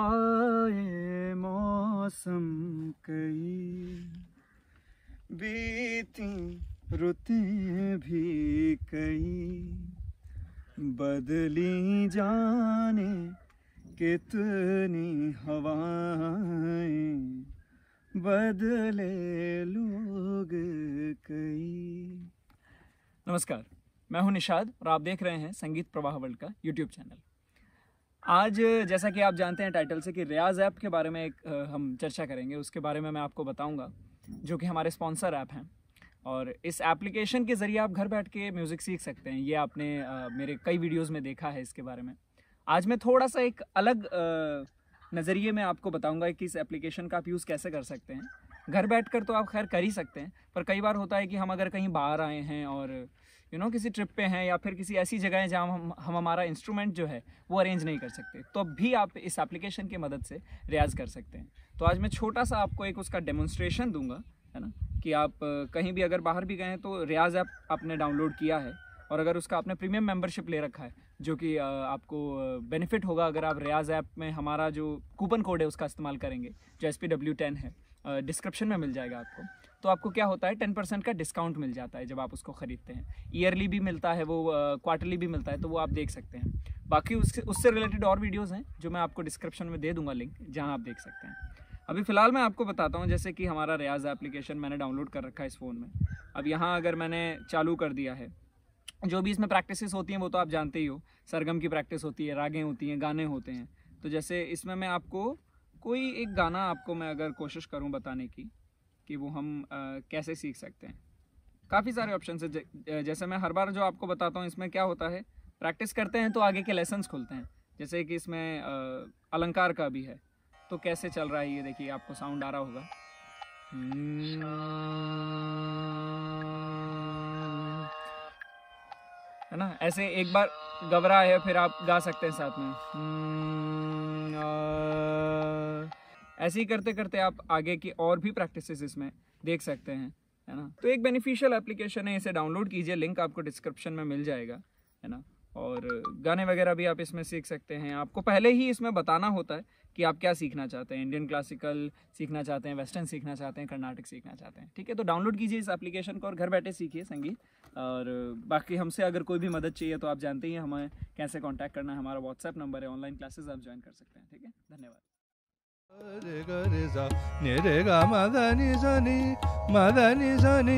आए मौसम कई बीती रुतें भी कई बदली जाने कितनी हवाएं बदले लोग कई नमस्कार मैं हूं निषाद और आप देख रहे हैं संगीत प्रवाह वर्ल्ड का यूट्यूब चैनल आज जैसा कि आप जानते हैं टाइटल से कि रियाज ऐप के बारे में एक हम चर्चा करेंगे उसके बारे में मैं आपको बताऊंगा जो कि हमारे स्पॉन्सर ऐप हैं और इस एप्लीकेशन के ज़रिए आप घर बैठ के म्यूज़िक सीख सकते हैं ये आपने मेरे कई वीडियोस में देखा है इसके बारे में आज मैं थोड़ा सा एक अलग नज़रिए में आपको बताऊँगा कि इस एप्लीकेशन का आप यूज़ कैसे कर सकते हैं घर बैठ कर तो आप खैर कर ही सकते हैं पर कई बार होता है कि हम अगर कहीं बाहर आए हैं और यू नो किसी ट्रिप पे हैं या फिर किसी ऐसी जगह है जहाँ हम हम हमारा इंस्ट्रूमेंट जो है वो अरेंज नहीं कर सकते तो भी आप इस एप्लीकेशन की मदद से रियाज कर सकते हैं तो आज मैं छोटा सा आपको एक उसका डेमोन्स्ट्रेशन दूंगा है ना कि आप कहीं भी अगर बाहर भी गए हैं तो रियाज ऐप आप, आपने डाउनलोड किया है और अगर उसका आपने प्रीमियम मेंबरशिप ले रखा है जो कि आपको बेनिफिट होगा अगर आप रियाज ऐप में हमारा जो कूपन कोड है उसका इस्तेमाल करेंगे जो एस है डिस्क्रिप्शन में मिल जाएगा आपको तो आपको क्या होता है टेन परसेंट का डिस्काउंट मिल जाता है जब आप उसको ख़रीदते हैं ईयरली भी मिलता है वो क्वार्टरली भी मिलता है तो वो आप देख सकते हैं बाकी उससे उससे रिलेटेड और वीडियोज़ हैं जो मैं आपको डिस्क्रिप्शन में दे दूंगा लिंक जहाँ आप देख सकते हैं अभी फ़िलहाल मैं आपको बताता हूँ जैसे कि हमारा रियाज एप्लीकेशन मैंने डाउनलोड कर रखा है इस फ़ोन में अब यहाँ अगर मैंने चालू कर दिया है जो भी इसमें प्रैक्टिसेस होती हैं वो तो आप जानते ही हो सरगम की प्रैक्टिस होती है रागें होती हैं गाने होते हैं तो जैसे इसमें मैं आपको कोई एक गाना आपको मैं अगर कोशिश करूं बताने की कि वो हम आ, कैसे सीख सकते हैं काफ़ी सारे ऑप्शन है जैसे मैं हर बार जो आपको बताता हूँ इसमें क्या होता है प्रैक्टिस करते हैं तो आगे के लेसन्स खुलते हैं जैसे कि इसमें आ, अलंकार का भी है तो कैसे चल रहा है ये देखिए आपको साउंड आ रहा होगा hmm. है ना ऐसे एक बार घबरा है फिर आप गा सकते हैं साथ में हम्म, ऐसे ही करते करते आप आगे की और भी प्रैक्टिसेस इसमें देख सकते हैं है ना तो एक बेनिफिशियल एप्लीकेशन है इसे डाउनलोड कीजिए लिंक आपको डिस्क्रिप्शन में मिल जाएगा है ना और गाने वगैरह भी आप इसमें सीख सकते हैं आपको पहले ही इसमें बताना होता है कि आप क्या सीखना चाहते हैं इंडियन क्लासिकल सीखना चाहते हैं वेस्टर्न सीखना चाहते हैं कर्नाटक सीखना चाहते हैं ठीक है तो डाउनलोड कीजिए इस एप्लीकेशन को और घर बैठे सीखिए संगीत और बाकी हमसे अगर कोई भी मदद चाहिए तो आप जानते ही हमें कैसे कॉन्टैक्ट करना है हमारा व्हाट्सएप नंबर है ऑनलाइन क्लासेस आप ज्वाइन कर सकते हैं ठीक है धन्यवाद ni re ga ma da ni sa ni ma da ni sa ni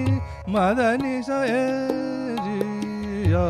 ma da ni sa e ji ya